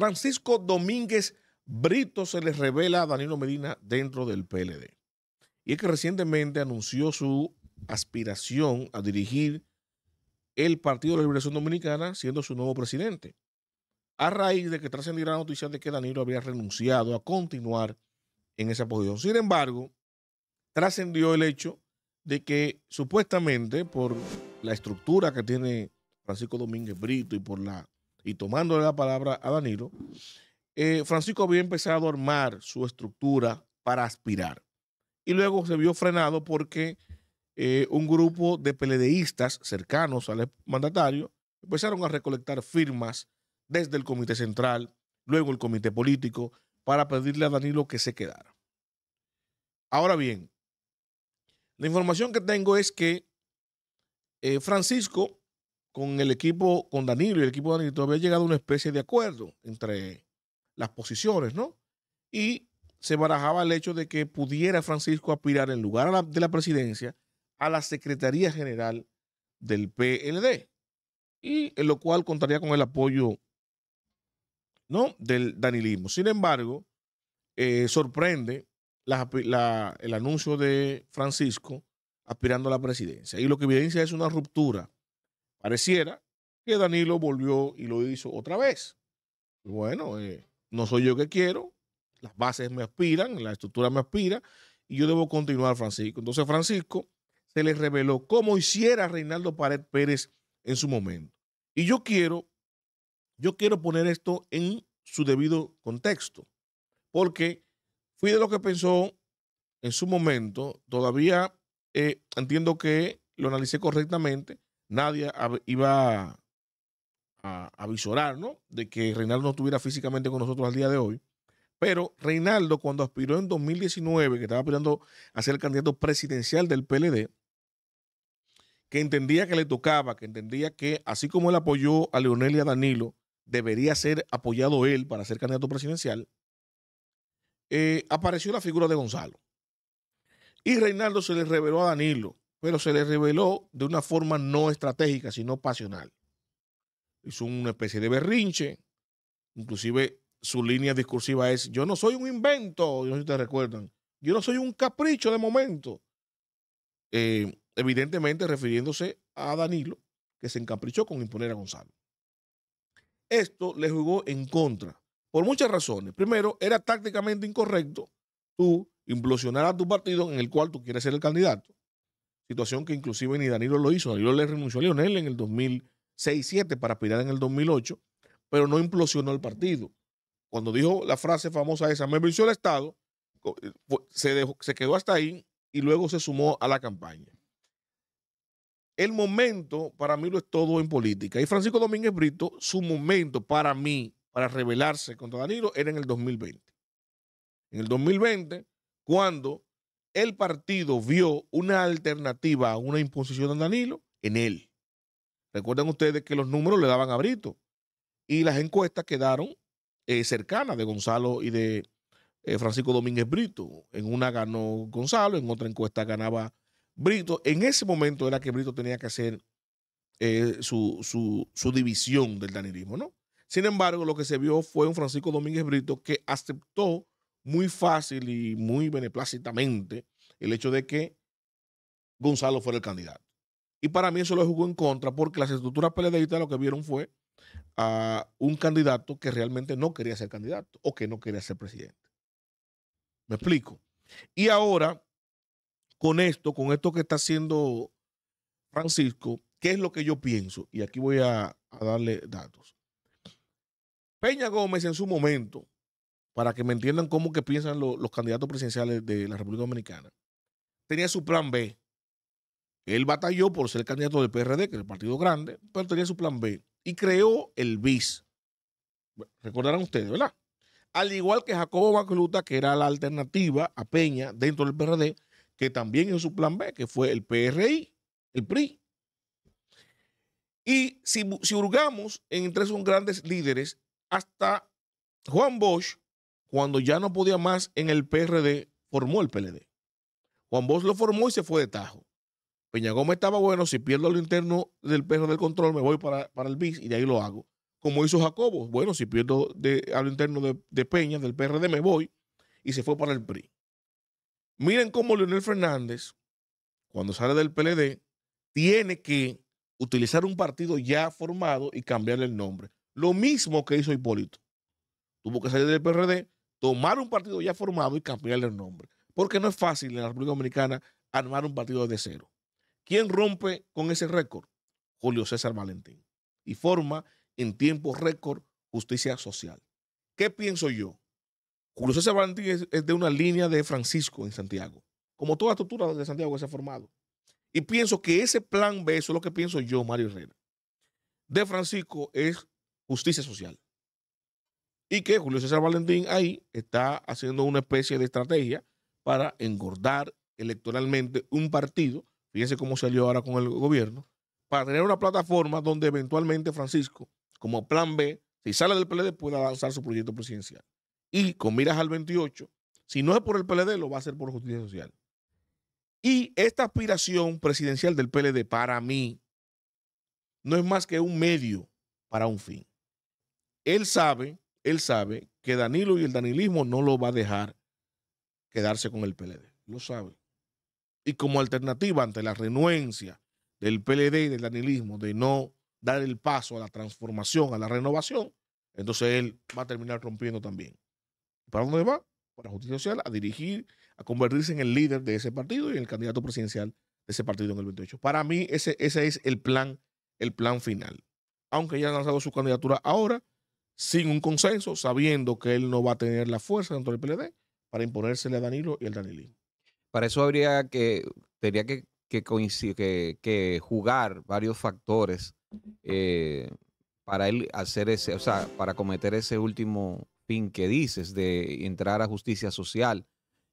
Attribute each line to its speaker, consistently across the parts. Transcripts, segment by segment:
Speaker 1: Francisco Domínguez Brito se les revela a Danilo Medina dentro del PLD. Y es que recientemente anunció su aspiración a dirigir el Partido de la Liberación Dominicana siendo su nuevo presidente. A raíz de que trascendió la noticia de que Danilo había renunciado a continuar en esa posición. Sin embargo, trascendió el hecho de que supuestamente por la estructura que tiene Francisco Domínguez Brito y por la y tomándole la palabra a Danilo, eh, Francisco había empezado a armar su estructura para aspirar. Y luego se vio frenado porque eh, un grupo de peledeístas cercanos al mandatario empezaron a recolectar firmas desde el Comité Central, luego el Comité Político, para pedirle a Danilo que se quedara. Ahora bien, la información que tengo es que eh, Francisco con el equipo, con Danilo y el equipo de Danilo, había llegado a una especie de acuerdo entre las posiciones, ¿no? Y se barajaba el hecho de que pudiera Francisco aspirar en lugar de la presidencia a la Secretaría General del PLD, y en lo cual contaría con el apoyo ¿no? del danilismo. Sin embargo, eh, sorprende el anuncio de Francisco aspirando a la presidencia. Y lo que evidencia es una ruptura Pareciera que Danilo volvió y lo hizo otra vez. bueno, eh, no soy yo que quiero, las bases me aspiran, la estructura me aspira, y yo debo continuar, Francisco. Entonces, Francisco se le reveló cómo hiciera Reinaldo Pared Pérez en su momento. Y yo quiero, yo quiero poner esto en su debido contexto, porque fui de lo que pensó en su momento, todavía eh, entiendo que lo analicé correctamente, nadie iba a avisorar, ¿no? De que Reinaldo no estuviera físicamente con nosotros al día de hoy. Pero Reinaldo, cuando aspiró en 2019, que estaba aspirando a ser el candidato presidencial del PLD, que entendía que le tocaba, que entendía que así como él apoyó a Leonel y a Danilo, debería ser apoyado él para ser candidato presidencial, eh, apareció la figura de Gonzalo. Y Reinaldo se le reveló a Danilo pero se le reveló de una forma no estratégica, sino pasional. Hizo una especie de berrinche, inclusive su línea discursiva es, yo no soy un invento, no sé si te recuerdan, yo no soy un capricho de momento. Eh, evidentemente refiriéndose a Danilo, que se encaprichó con imponer a Gonzalo. Esto le jugó en contra, por muchas razones. Primero, era tácticamente incorrecto tú implosionar a tu partido en el cual tú quieres ser el candidato situación que inclusive ni Danilo lo hizo. Danilo le renunció a Lionel en el 2006-2007 para aspirar en el 2008, pero no implosionó el partido. Cuando dijo la frase famosa esa, me venció el Estado, eh, se, se quedó hasta ahí y luego se sumó a la campaña. El momento para mí lo es todo en política. Y Francisco Domínguez Brito, su momento para mí, para rebelarse contra Danilo, era en el 2020. En el 2020, cuando el partido vio una alternativa a una imposición de Danilo en él. Recuerden ustedes que los números le daban a Brito y las encuestas quedaron eh, cercanas de Gonzalo y de eh, Francisco Domínguez Brito. En una ganó Gonzalo, en otra encuesta ganaba Brito. En ese momento era que Brito tenía que hacer eh, su, su división del danilismo, ¿no? Sin embargo, lo que se vio fue un Francisco Domínguez Brito que aceptó muy fácil y muy beneplácitamente el hecho de que Gonzalo fuera el candidato. Y para mí eso lo jugó en contra porque las estructuras peledeístas lo que vieron fue a un candidato que realmente no quería ser candidato o que no quería ser presidente. ¿Me explico? Y ahora, con esto, con esto que está haciendo Francisco, ¿qué es lo que yo pienso? Y aquí voy a, a darle datos. Peña Gómez en su momento para que me entiendan cómo que piensan los candidatos presidenciales de la República Dominicana, tenía su plan B. Él batalló por ser candidato del PRD, que es el partido grande, pero tenía su plan B y creó el BIS. Recordarán ustedes, ¿verdad? Al igual que Jacobo Macluta, que era la alternativa a Peña dentro del PRD, que también en su plan B, que fue el PRI, el PRI. Y si, si hurgamos entre sus grandes líderes, hasta Juan Bosch cuando ya no podía más en el PRD, formó el PLD. Juan Bosch lo formó y se fue de Tajo. Peña Gómez estaba bueno, si pierdo lo interno del PRD del control, me voy para, el BIS y de ahí lo hago. Como hizo Jacobo, bueno, si pierdo de, a interno de, de Peña, del PRD, me voy y se fue para el PRI. Miren cómo Leonel Fernández, cuando sale del PLD, tiene que utilizar un partido ya formado y cambiarle el nombre. Lo mismo que hizo Hipólito. Tuvo que salir del PRD, tomar un partido ya formado y cambiarle el nombre. Porque no es fácil en la República Dominicana armar un partido de cero. ¿Quién rompe con ese récord? Julio César Valentín. Y forma en tiempo récord justicia social. ¿Qué pienso yo? Julio César Valentín es, de una línea de Francisco en Santiago, como toda estructura de Santiago que se ha formado. Y pienso que ese plan B, eso es lo que pienso yo, Mario Herrera, de Francisco es justicia social y que Julio César Valentín ahí está haciendo una especie de estrategia para engordar electoralmente un partido, fíjense cómo salió ahora con el gobierno, para tener una plataforma donde eventualmente Francisco, como plan B, si sale del PLD, pueda lanzar su proyecto presidencial. Y con miras al 28, si no es por el PLD, lo va a hacer por justicia social. Y esta aspiración presidencial del PLD, para mí, no es más que un medio para un fin. Él sabe él sabe que Danilo y el danilismo no lo va a dejar quedarse con el PLD. Lo sabe. Y como alternativa ante la renuencia del PLD y del danilismo de no dar el paso a la transformación, a la renovación, entonces él va a terminar rompiendo también. ¿Para dónde va? Para Justicia Social, a dirigir, a convertirse en el líder de ese partido y en el candidato presidencial de ese partido en el 28. Para mí ese, ese es el plan, el plan final. Aunque ya ha lanzado su candidatura ahora, sin un consenso, sabiendo que él no va a tener la fuerza dentro del PLD para imponérsele a Danilo y al Danilín.
Speaker 2: Para eso habría que, tendría que, que, que, jugar varios factores eh, para él hacer ese, o sea, para cometer ese último fin que dices de entrar a justicia social.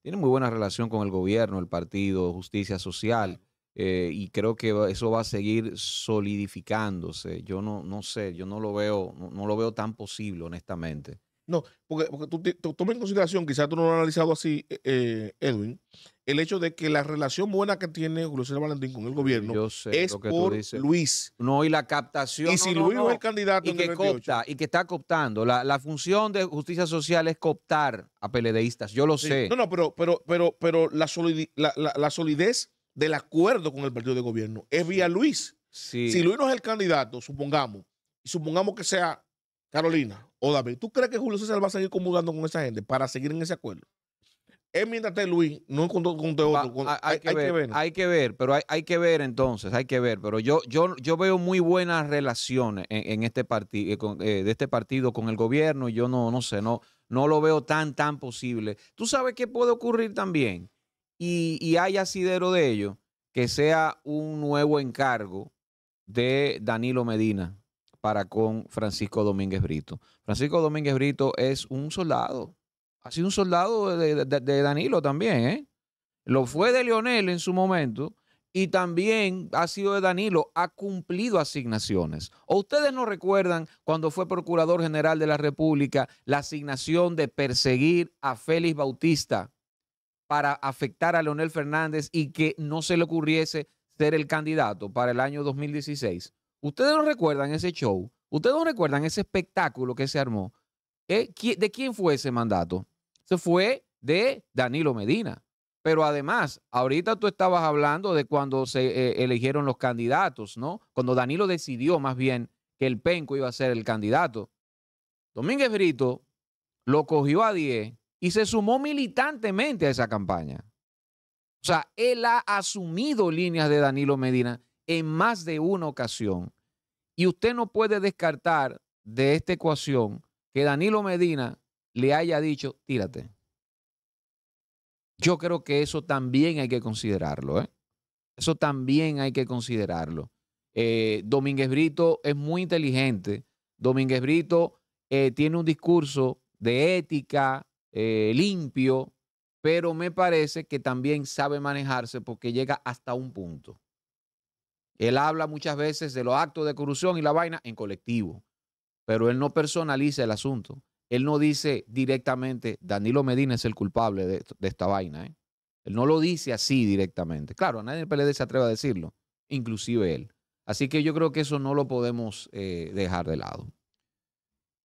Speaker 2: Tiene muy buena relación con el gobierno, el partido, justicia social. Eh, y creo que eso va a seguir solidificándose. Yo no, no sé, yo no lo veo, no, lo veo tan posible, honestamente.
Speaker 1: No, porque, porque tú, toma en consideración, quizás tú no lo has analizado así, eh, eh, Edwin, el hecho de que la relación buena que
Speaker 2: tiene Lucero Valentín con el gobierno es por Luis. No, y la captación. Y si Luis no, es candidato y que 98. y que está cooptando. La, función de justicia social es cooptar a peledeístas, yo lo sé. No,
Speaker 1: no, pero, pero, pero, pero la, la, la solidez del acuerdo con el partido de gobierno. Es vía Luis. Si Luis no es el candidato, supongamos, y supongamos que sea Carolina o David, ¿tú crees que Julio César va a seguir comulgando con esa gente para seguir en ese acuerdo? Es mientras Luis, no con otro. hay, que ver, hay,
Speaker 2: que ver, pero hay, que ver entonces, hay que ver. Pero yo, yo, yo veo muy buenas relaciones en, este partido, eh, eh, de este partido con el gobierno. Yo no, no sé, no, no lo veo tan, tan posible. ¿Tú sabes qué puede ocurrir también? y, hay asidero de ello que sea un nuevo encargo de Danilo Medina para con Francisco Domínguez Brito. Francisco Domínguez Brito es un soldado, ha sido un soldado de, Danilo también, ¿eh? Lo fue de Leonel en su momento y también ha sido de Danilo, ha cumplido asignaciones. ¿O ustedes no recuerdan cuando fue Procurador General de la República la asignación de perseguir a Félix Bautista para afectar a Leonel Fernández y que no se le ocurriese ser el candidato para el año 2016. Ustedes no recuerdan ese show, ustedes no recuerdan ese espectáculo que se armó. ¿Eh? ¿De quién fue ese mandato? Se fue de Danilo Medina. Pero además, ahorita tú estabas hablando de cuando se eh, eligieron los candidatos, ¿no? Cuando Danilo decidió más bien que el Penco iba a ser el candidato. Domínguez Brito lo cogió a 10 y se sumó militantemente a esa campaña. O sea, él ha asumido líneas de Danilo Medina en más de una ocasión. Y usted no puede descartar de esta ecuación que Danilo Medina le haya dicho, tírate. Yo creo que eso también hay que considerarlo. ¿eh? Eso también hay que considerarlo. Eh, Domínguez Brito es muy inteligente. Domínguez Brito eh, tiene un discurso de ética, eh, limpio, pero me parece que también sabe manejarse porque llega hasta un punto. Él habla muchas veces de los actos de corrupción y la vaina en colectivo, pero él no personaliza el asunto. Él no dice directamente, Danilo Medina es el culpable de, esta vaina. ¿eh? Él no lo dice así directamente. Claro, nadie el PLD se atreve a decirlo, inclusive él. Así que yo creo que eso no lo podemos eh, dejar de lado.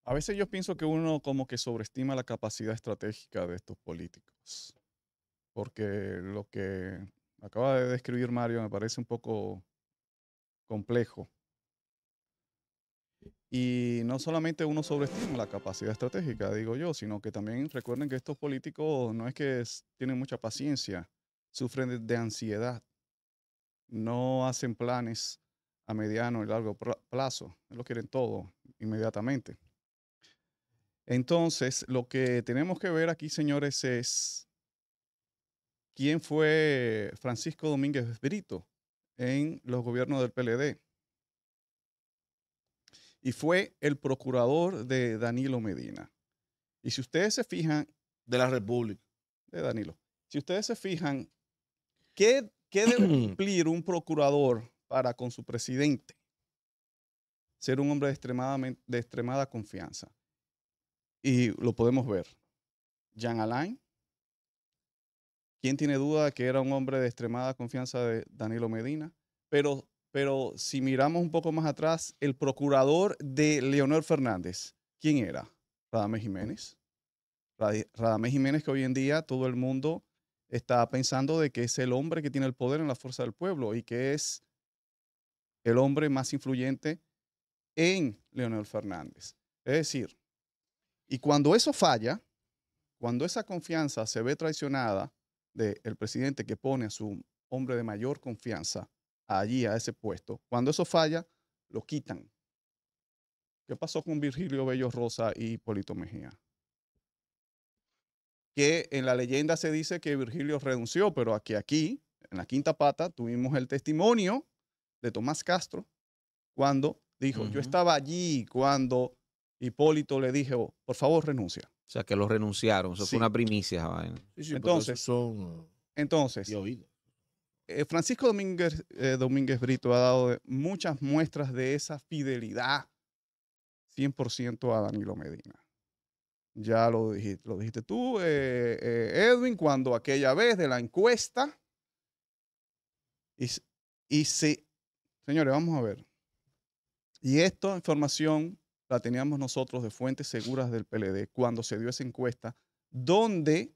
Speaker 3: A veces yo pienso que uno como que sobreestima la capacidad estratégica de estos políticos, porque lo que acaba de describir Mario me parece un poco complejo. Y no solamente uno sobreestima la capacidad estratégica, digo yo, sino que también recuerden que estos políticos no es que tienen mucha paciencia, sufren de, ansiedad, no hacen planes a mediano y largo plazo, lo quieren todo inmediatamente. Entonces, lo que tenemos que ver aquí, señores, es quién fue Francisco Domínguez Brito en los gobiernos del PLD. Y fue el procurador de Danilo Medina. Y si ustedes se fijan... De la República. De Danilo. Si ustedes se fijan, ¿qué, debe cumplir un procurador para con su presidente? Ser un hombre de, extremadamente, de extremada confianza y lo podemos ver. Jean Alain. ¿Quién tiene duda que era un hombre de extremada confianza de Danilo Medina? Pero, pero si miramos un poco más atrás, el procurador de Leonel Fernández, ¿quién era? Radamés Jiménez. Radamés Jiménez, que hoy en día todo el mundo está pensando de que es el hombre que tiene el poder en la fuerza del pueblo y que es el hombre más influyente en Leonel Fernández. Es decir, y cuando eso falla, cuando esa confianza se ve traicionada del presidente que pone a su hombre de mayor confianza allí, a ese puesto, cuando eso falla, lo quitan. ¿Qué pasó con Virgilio Bello Rosa y Hipólito Mejía? Que en la leyenda se dice que Virgilio renunció, pero aquí, aquí, en la quinta pata, tuvimos el testimonio de Tomás Castro cuando dijo, yo estaba allí cuando Hipólito le dijo, oh, por favor, renuncia. O sea,
Speaker 2: que lo renunciaron. Eso fue una primicia.
Speaker 3: entonces, uh, entonces eh, Francisco Domínguez, eh, Domínguez Brito ha dado muchas muestras de esa fidelidad 100% a Danilo Medina. Ya lo dijiste, lo dijiste tú, eh, Edwin, cuando aquella vez de la encuesta, y, y señores, vamos a ver, y esta información la teníamos nosotros de fuentes seguras del PLD cuando se dio esa encuesta, donde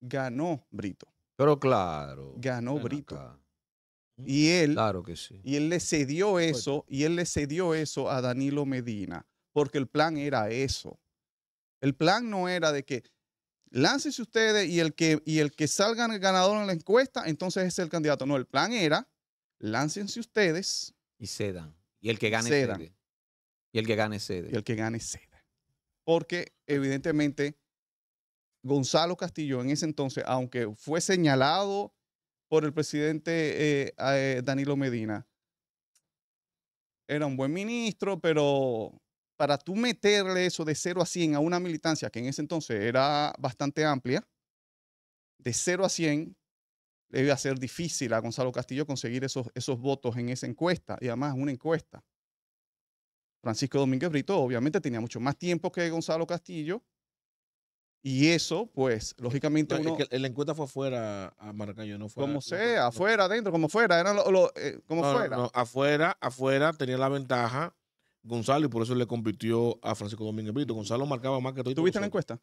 Speaker 3: ganó Brito. Pero claro. Ganó Brito. Y él, claro que sí. y él le cedió eso, y él le cedió eso a Danilo Medina, porque el plan era eso. El plan no era de que láncese ustedes y el que, y el que salga el ganador en la encuesta, entonces es el candidato. No, el plan era láncense ustedes. Y cedan. Y el que gane cedan.
Speaker 2: Y el que gane cede. Y el que gane cede.
Speaker 3: Porque evidentemente Gonzalo Castillo en ese entonces, aunque fue señalado por el presidente eh, eh, Danilo Medina, era un buen ministro, pero para tú meterle eso de 0 a 100 a una militancia que en ese entonces era bastante amplia, de 0 a 100, debe ser difícil a Gonzalo Castillo conseguir esos, esos votos en esa encuesta, y además una encuesta. Francisco Domínguez Brito obviamente tenía mucho más tiempo que Gonzalo Castillo. Y eso, pues, lógicamente
Speaker 1: la encuesta fue afuera a Maracayo, no fue... Como sea,
Speaker 3: afuera, adentro, como fuera, lo, eh, como fuera.
Speaker 1: afuera, afuera tenía la ventaja Gonzalo y por eso le compitió a Francisco Domínguez Brito. Gonzalo marcaba más que todo. ¿Tuviste la encuesta?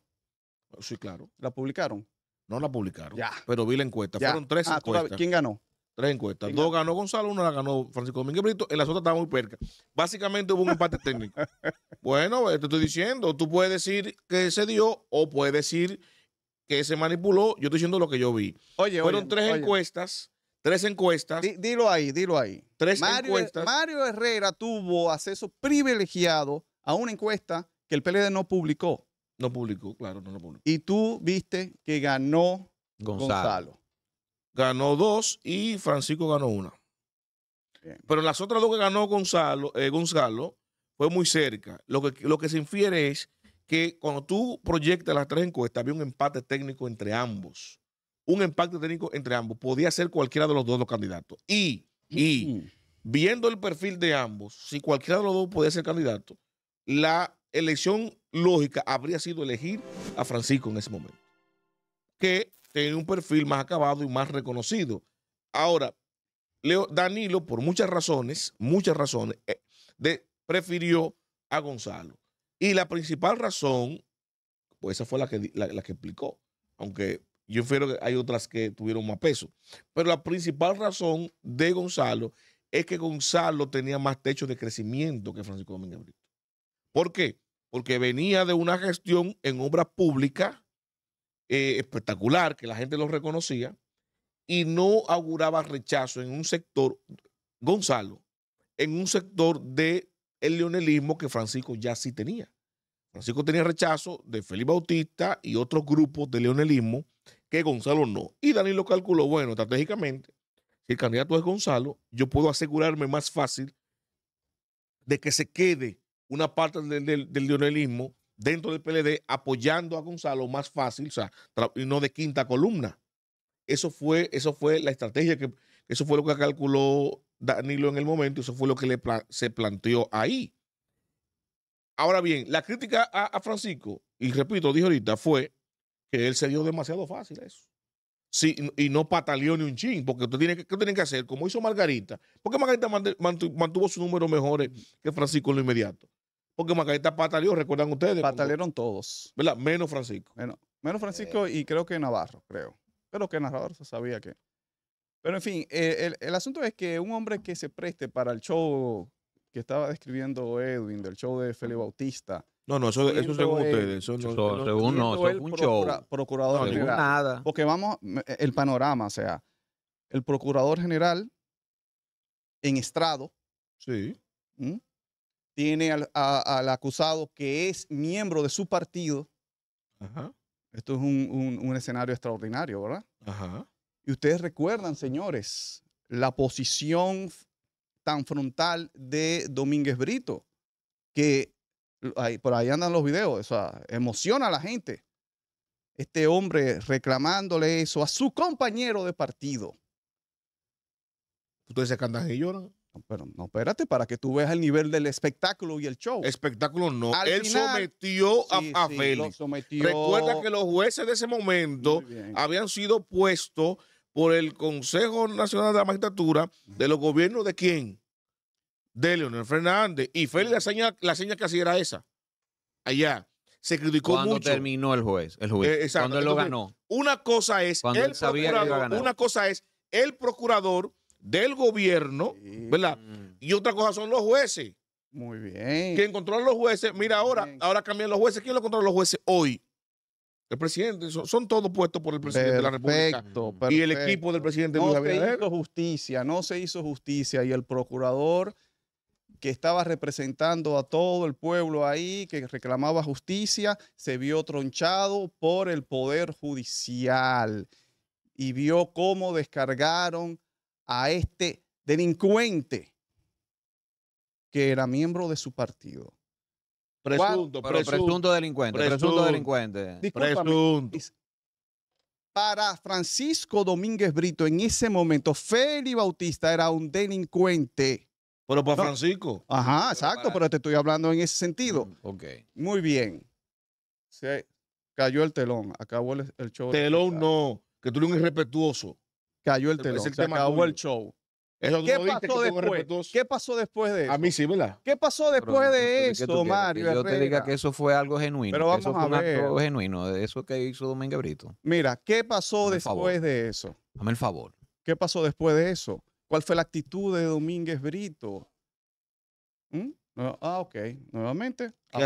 Speaker 1: Sí, claro. ¿La publicaron? No la publicaron. Pero vi la encuesta. Fueron tres ah, encuestas. ¿Quién ganó? Tres encuestas. Dos ganó Gonzalo, una la ganó Francisco Domínguez Brito, y la otra estaba muy perca. Básicamente hubo un empate técnico. Bueno, eh, te estoy diciendo, tú puedes decir que se dio o puedes decir que se manipuló. Yo estoy diciendo lo que yo vi. Oye, Fueron tres encuestas, tres encuestas. dilo ahí, dilo
Speaker 3: ahí. Tres e- encuestas. Mario Herrera tuvo acceso privilegiado a una encuesta que el PLD no publicó. No publicó, claro, no lo publicó. Y tú viste que ganó Gonzalo ganó dos
Speaker 1: y Francisco ganó una. Pero las otras dos que ganó Gonzalo, eh, Gonzalo fue muy cerca. Lo que, lo que se infiere es que cuando tú proyectas las tres encuestas, había un empate técnico entre ambos. Un empate técnico entre ambos. Podía ser cualquiera de los dos los candidatos. Y, y viendo el perfil de ambos, si cualquiera de los dos podía ser candidato, la elección lógica habría sido elegir a Francisco en ese momento. Que tiene un perfil más acabado y más reconocido. Ahora, Leo, Danilo, por muchas razones, muchas razones, eh, de, prefirió a Gonzalo. Y la principal razón, pues esa fue la que, explicó, aunque yo infiero que hay otras que tuvieron más peso, pero la principal razón de Gonzalo es que Gonzalo tenía más techo de crecimiento que Francisco Domínguez Brito. ¿Por qué? Porque venía de una gestión en obras públicas eh, espectacular, que la gente lo reconocía, y no auguraba rechazo en un sector, Gonzalo, en un sector del el leonelismo que Francisco ya sí tenía. Francisco tenía rechazo de Felipe Bautista y otros grupos de leonelismo que Gonzalo no. Y Danilo calculó, bueno, estratégicamente, si el candidato es Gonzalo, yo puedo asegurarme más fácil de que se quede una parte del, del leonelismo dentro del PLD apoyando a Gonzalo más fácil, o sea, y no de quinta columna. Eso fue, eso fue la estrategia que, eso fue lo que calculó Danilo en el momento, eso fue lo que se planteó ahí. Ahora bien, la crítica a, Francisco, y repito, dijo ahorita, fue que él se dio demasiado fácil a eso. Sí, y no pataleó ni un chin, porque usted tiene que, que hacer? Como hizo Margarita, porque Margarita mantuvo su número mejores que Francisco
Speaker 3: en lo inmediato. Porque Macarita pataleó, recuerdan ustedes. Patalearon todos. ¿Verdad? Menos Francisco. Menos, Francisco y creo que Navarro, creo. Pero que Navarro se sabía que. Pero en fin, eh, el, asunto es que un hombre que se preste para el show que estaba describiendo Edwin, del show de Felipe Bautista. No, no, eso, es según ustedes. Eso no, no, según no, eso es un show. Procurador general. Nada. Porque vamos, el panorama, o sea, el procurador general en estrado. Sí. ¿Mm? tiene al, acusado que es miembro de su partido. Esto es un, escenario extraordinario, ¿verdad? Y ustedes recuerdan, señores, la posición tan frontal de Domínguez Brito, que por ahí andan los videos, o emociona a la gente. Este hombre reclamándole eso a su compañero de partido. Ustedes se cantan y lloran pero no, espérate, para que tú veas el nivel del espectáculo y el show. Espectáculo no. Él sometió
Speaker 1: a, a Félix. Recuerda que los jueces de ese momento habían sido puestos por el Consejo Nacional de la Magistratura de los gobiernos de quién? De Leonel Fernández. Y Félix la seña, la que hacía era esa.
Speaker 2: Allá se criticó cuando terminó el juez, el juez. Eh, cuando él lo ganó.
Speaker 1: Una cosa es, Cuando él sabía que iba a ganar. una cosa es el procurador del gobierno, ¿verdad? Y otra cosa son los jueces. Muy bien. ¿Quién controla los jueces, mira ahora, ahora cambian los jueces. ¿Quién lo controla los jueces hoy?
Speaker 3: El presidente, son, todos puestos por el presidente de la República
Speaker 1: y el equipo del presidente No se
Speaker 3: hizo justicia, no se hizo justicia y el procurador que estaba representando a todo el pueblo ahí, que reclamaba justicia, se vio tronchado por el poder judicial y vio cómo descargaron a este delincuente que era miembro de su partido. Presunto, presunto, delincuente. Presunto, delincuente. Para Francisco Domínguez Brito, en ese momento, Feli Bautista era un delincuente. Pero para Francisco. Ajá, exacto, pero, te estoy hablando en ese sentido. Mm, ok. Muy bien. Se cayó el telón, acabó el, show.
Speaker 1: Telón no, que tú eres un irrespetuoso. Cayó el telón. Se,
Speaker 3: acabó el show.
Speaker 2: Eso ¿Qué pasó después?
Speaker 3: ¿Qué pasó después de eso? A mí sí, ¿verdad? ¿Qué pasó después de eso, Mario? Que yo te diga
Speaker 2: que eso fue algo genuino. Pero vamos eso fue a acto genuino de eso que hizo domínguez Brito.
Speaker 3: Mira, ¿qué pasó después de eso? Dame el favor. ¿Qué pasó después de eso? ¿Cuál fue la actitud de Domínguez Brito? ¿Mm? Ah, ok. Nuevamente. A,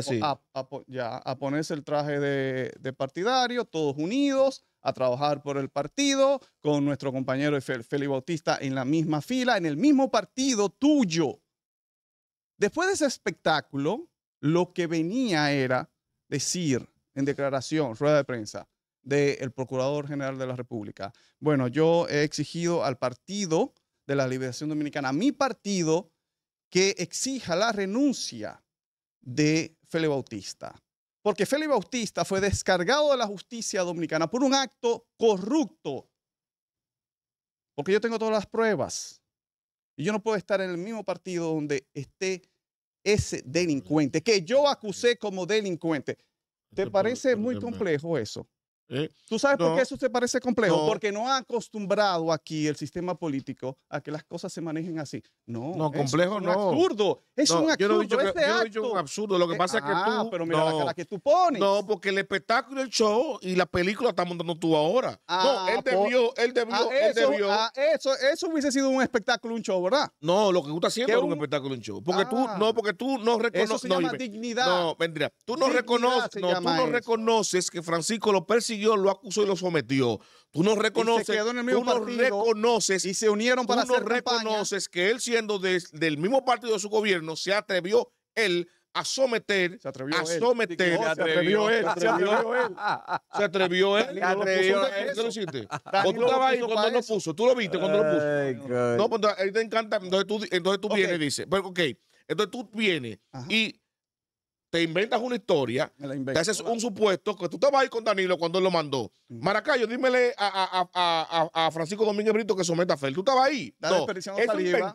Speaker 3: ya, a ponerse el traje de, partidario, todos unidos, a trabajar por el partido, con nuestro compañero Félix Bautista en la misma fila, en el mismo partido tuyo. Después de ese espectáculo, lo que venía era decir en declaración, rueda de prensa, del Procurador General de la República. Bueno, yo he exigido al partido de la Liberación Dominicana, mi partido, que exija la renuncia de Félix Bautista. Porque Félix Bautista fue descargado de la justicia dominicana por un acto corrupto. Porque yo tengo todas las pruebas. Y yo no puedo estar en el mismo partido donde esté ese delincuente, que yo acusé como delincuente. ¿Te parece muy complejo eso? Eh, ¿Tú sabes por qué eso te parece complejo? Porque no ha acostumbrado aquí el sistema político a que las cosas se manejen así. No, no es un Absurdo. Es un absurdo. Yo que, yo he dicho un absurdo. Lo que eh, pasa es que ah, tú. pero mira la cara que tú pones. No, porque el espectáculo, el show
Speaker 1: y la película está montando tú ahora. no,
Speaker 3: ah, él debió, él debió, ah, él eso, Eso, hubiese sido un espectáculo, un show, ¿verdad?
Speaker 1: No, lo que tú estás haciendo es un, espectáculo, un show. Porque tú, no, porque tú no reconoces. Eso dignidad. No, vendría Tú no reconoces, tú no reconoces que Francisco lo persiguió Dios lo acusó y lo sometió. Tú no reconoces, y tú no partido, reconoces y se unieron para no reconoces que él siendo del mismo partido de su gobierno se atrevió él a someter, se atrevió a someter, se atrevió él, se atrevió él, se atrevió él, se atrevió él, ¿qué lo hiciste?
Speaker 2: tú ahí cuando lo
Speaker 1: puso? ¿Tú lo viste cuando lo
Speaker 3: puso? No,
Speaker 1: pues a él te encanta, entonces tú, entonces tú vienes y dices, pero ok, entonces tú vienes y te inventas una historia, te haces un supuesto que tú estabas ahí con Danilo cuando él lo mandó. Mm. Maracayo, dímele a, Francisco Domínguez Brito que someta a Feli. ¿Tú estabas ahí? Está no, eso saliva,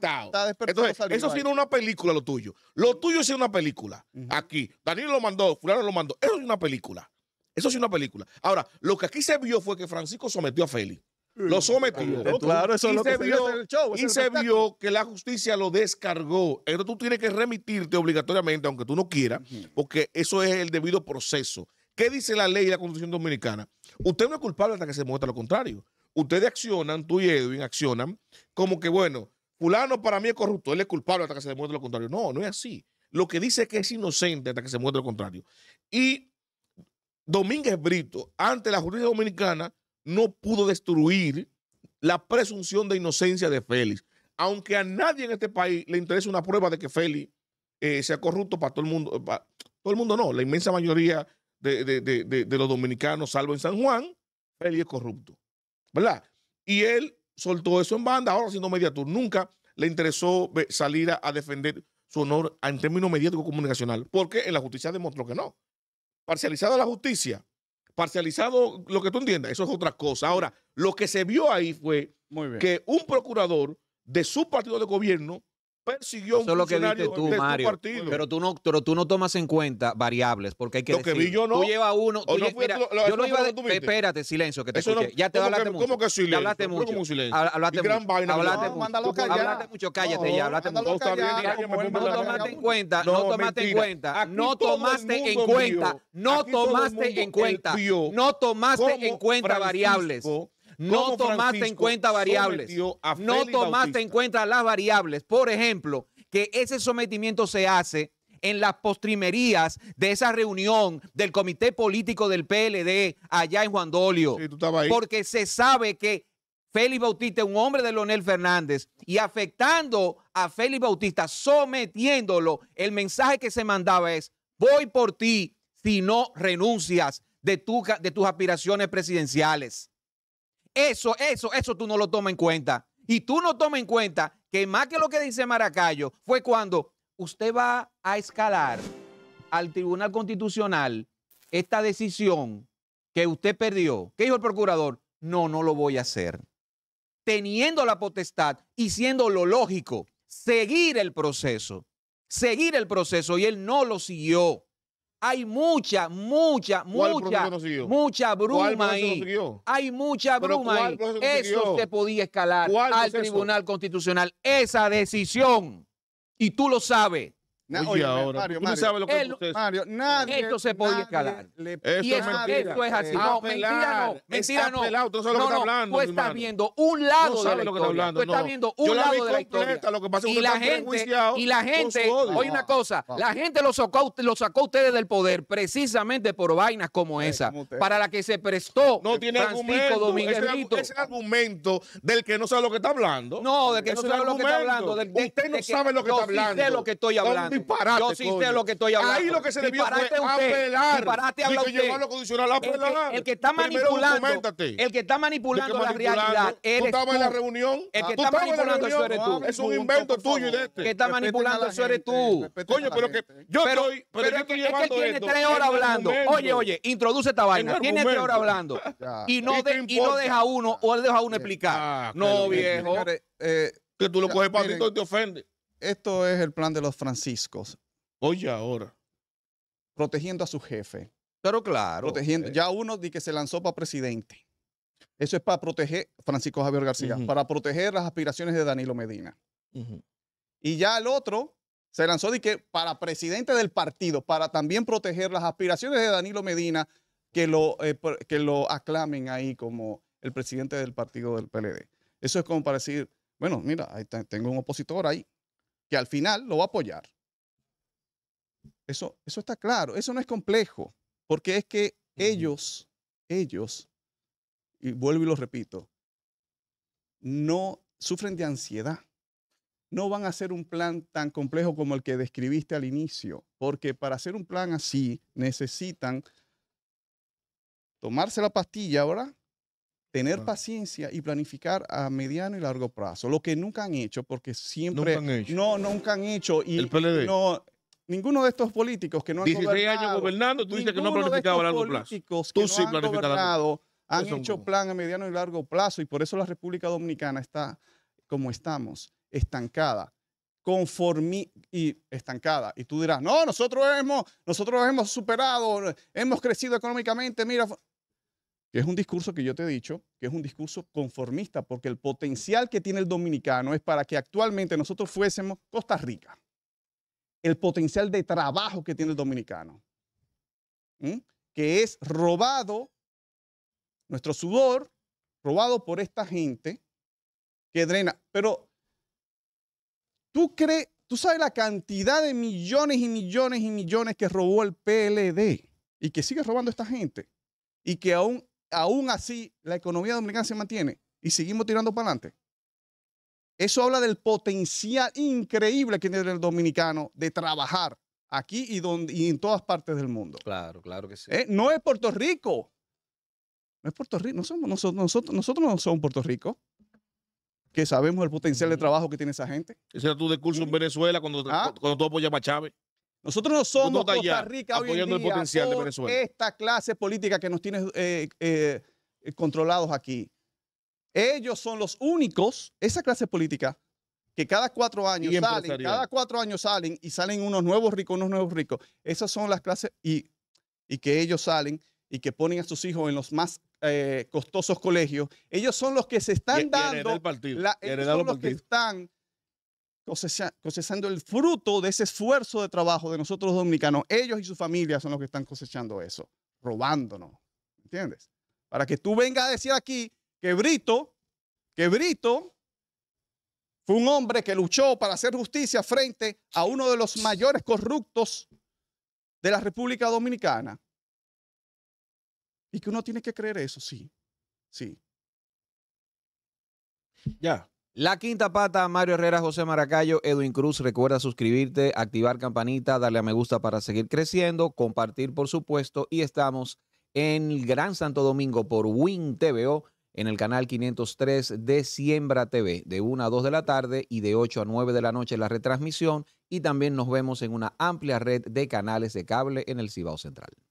Speaker 1: Está eso sí una película lo tuyo. Lo tuyo sí es una película. Aquí, Danilo lo mandó, fulano lo mandó. Eso es una película. Eso sí es una película. Ahora, lo que aquí se vio fue que Francisco sometió a Félix lo sometió. Eh, claro, eso y se vio, Y se vio que la justicia lo descargó. entonces tú tienes que remitirte obligatoriamente, aunque tú no quieras, porque eso es el debido proceso. ¿Qué dice la ley de la Constitución Dominicana? Usted no es culpable hasta que se muestra lo contrario. Ustedes accionan, tú y Edwin accionan, como que, bueno, fulano para mí es corrupto, él es culpable hasta que se demuestre lo contrario. No, no es así. Lo que dice es que es inocente hasta que se muestre lo contrario. Y Domínguez Brito, ante la justicia dominicana, no pudo destruir la presunción de inocencia de Félix. Aunque a nadie en este país le interesa una prueba de que Félix eh, sea corrupto para todo el mundo, todo el mundo no, la inmensa mayoría de, los dominicanos, salvo en San Juan, Félix es corrupto, ¿verdad? Y él soltó eso en banda, ahora siendo mediatur, nunca le interesó salir a, defender su honor en términos mediático comunicacional, porque en la justicia demostró que no. Parcializada la justicia, parcializado, lo que tú entiendas, eso es otra cosa. Ahora, lo que se vio ahí fue que un procurador de su partido de gobierno persiguió Eso un lo que diste tú, de este Mario, partido. Pero
Speaker 2: tú, no, pero tú no tomas en cuenta variables, porque hay que Lo decir, vi yo no. Tú llevas uno. Tú no mira, lo, yo no iba de, Espérate, silencio, que te Eso escuché. No, ya te hablaste mucho. ¿Cómo que silencio? hablaste mucho. ¿Cómo silencio? Hablaste gran mucho. Vaina, hablaste, mucho. hablaste mucho. Cállate ya. Hablaste mucho. No tomaste en cuenta. No tomaste en cuenta. No tomaste en cuenta. No tomaste en cuenta. No tomaste en cuenta variables no tomaste en cuenta variables. No tomaste en cuenta las variables. Por ejemplo, que ese sometimiento se hace en las postrimerías de esa reunión del comité político del PLD allá en Juan Dolio. Porque se sabe que Félix Bautista es un hombre de Leonel Fernández y afectando a Félix Bautista, sometiéndolo, el mensaje que se mandaba es, voy por ti si no renuncias de, tu, de tus aspiraciones presidenciales. Eso, eso, eso tú no lo tomas en cuenta. Y tú no tomas en cuenta que más que lo que dice Maracayo fue cuando usted va a escalar al Tribunal Constitucional esta decisión que usted perdió. ¿Qué dijo el procurador? No, no lo voy a hacer. Teniendo la potestad y siendo lo lógico, seguir el proceso, seguir el proceso y él no lo siguió hay mucha, mucha, mucha, mucha bruma ahí. Hay mucha bruma ahí. Eso te podía escalar al Tribunal Constitucional. Esa decisión, y tú lo sabes, Na, oye, Mario, lo que es? Esto se puede escalar. y esto es así. mentira no. Mentira no. tú está estás viendo un lado de la historia. Hablando, tú estás viendo un lado de la Lo que pasa y, la gente, y la gente, oye una ah, cosa, ah. la gente lo sacó, ustedes del poder precisamente por vainas como eh, esa, para la que se prestó no tiene Francisco Domínguez Ese
Speaker 1: argumento del que no sabe lo que está hablando. No, de que no sabe lo que está hablando. Usted no sabe lo que está hablando. sé lo que estoy hablando disparate. Yo sí
Speaker 2: sé lo que estoy hablando. Ahí lo que se debió fue apelar. usted. Llevarlo a apelar. El que, está manipulando. El que está manipulando la realidad tú. estabas en la reunión. El que ah, está manipulando eso eres tú. Ah, es un invento tuyo y de este. El que está manipulando eso eres tú. Coño, pero que yo estoy pero es que, tiene tres horas este hablando. Oye, oye, introduce esta vaina. Este tiene tres horas hablando. y, no deja
Speaker 3: uno, o él deja uno explicar. no, viejo. Eh, que tú lo coges para ti y te ofende. Esto es el plan de los franciscos. Oye, ahora. Protegiendo a su jefe. Pero claro. Eh. Ya uno de que se lanzó para presidente. Eso es para proteger, Francisco Javier García, para proteger las aspiraciones de Danilo Medina. Y ya el otro se lanzó que para presidente del partido, para también proteger las aspiraciones de Danilo Medina, que lo, eh, que lo aclamen ahí como el presidente del partido del PLD. Eso es como para decir, bueno, mira, ahí tengo un opositor ahí que al final lo va a apoyar. Eso, eso está claro, eso no es complejo, porque es que ellos, ellos, y vuelvo y lo repito, no sufren de ansiedad. No van a hacer un plan tan complejo como el que describiste al inicio, porque para hacer un plan así necesitan tomarse la pastilla ahora, tener paciencia y planificar a mediano y largo plazo, lo que nunca han hecho, porque siempre... Nunca han hecho. No, nunca han hecho. Y ¿El PLD? ninguno de estos políticos que no han 16 años gobernando, tú dices que no han planificado a largo plazo. tú sí han gobernado han hecho plan a mediano y largo plazo y por eso la República Dominicana está como estamos, estancada, conformi y estancada. Y tú dirás, no, nosotros hemos, nosotros hemos superado, hemos crecido económicamente, mira, que es un discurso que yo te he dicho, que es un discurso conformista, porque el potencial que tiene el dominicano es para que actualmente nosotros fuésemos Costa Rica. El potencial de trabajo que tiene el dominicano, que es robado, nuestro sudor, robado por esta gente que drena. Pero tú crees, tú sabes la cantidad de millones y millones y millones que robó el PLD y que sigue robando esta gente y que aún aún así la economía dominicana se mantiene y seguimos tirando para adelante. Eso habla del potencial increíble que tiene el dominicano de trabajar aquí y, en todas partes del mundo. Claro, claro que sí. Eh, no es Puerto Rico. No es Puerto Rico. somos, nosotros, nosotros, nosotros no somos Puerto Rico. Que sabemos el potencial de mm. trabajo que tiene esa gente.
Speaker 1: Ese era tu discurso en mm. Venezuela cuando, ah. cuando tú apoyabas a Chávez.
Speaker 3: Nosotros no somos Costa Rica hoy en el potencial esta clase política que nos tiene eh, eh, controlados aquí. Ellos son los únicos, esa clase política, que cada cuatro años salen, cada cuatro años salen y salen unos nuevos ricos, unos nuevos ricos. Esas son las clases y, que ellos salen y que ponen a sus hijos en los más eh, costosos colegios. Ellos son los que se están dando, la, ellos son cosechando el fruto de ese esfuerzo de trabajo de nosotros dominicanos. Ellos y sus familias son los que están cosechando eso, robándonos. ¿Entiendes? Para que tú vengas a decir aquí que Brito, que Brito fue un hombre que luchó para hacer justicia frente a uno de los mayores corruptos de la República Dominicana. Y que uno tiene que creer eso, sí, sí. Ya, la
Speaker 2: quinta pata, Mario Herrera, José Maracayo, Edwin Cruz. Recuerda suscribirte, activar campanita, darle a me gusta para seguir creciendo, compartir, por supuesto. Y estamos en Gran Santo Domingo por Win TVO en el canal 503 de Siembra TV, de 1 a 2 de la tarde y de 8 a 9 de la noche la retransmisión. Y también nos vemos en una amplia red de canales de cable en el Cibao Central.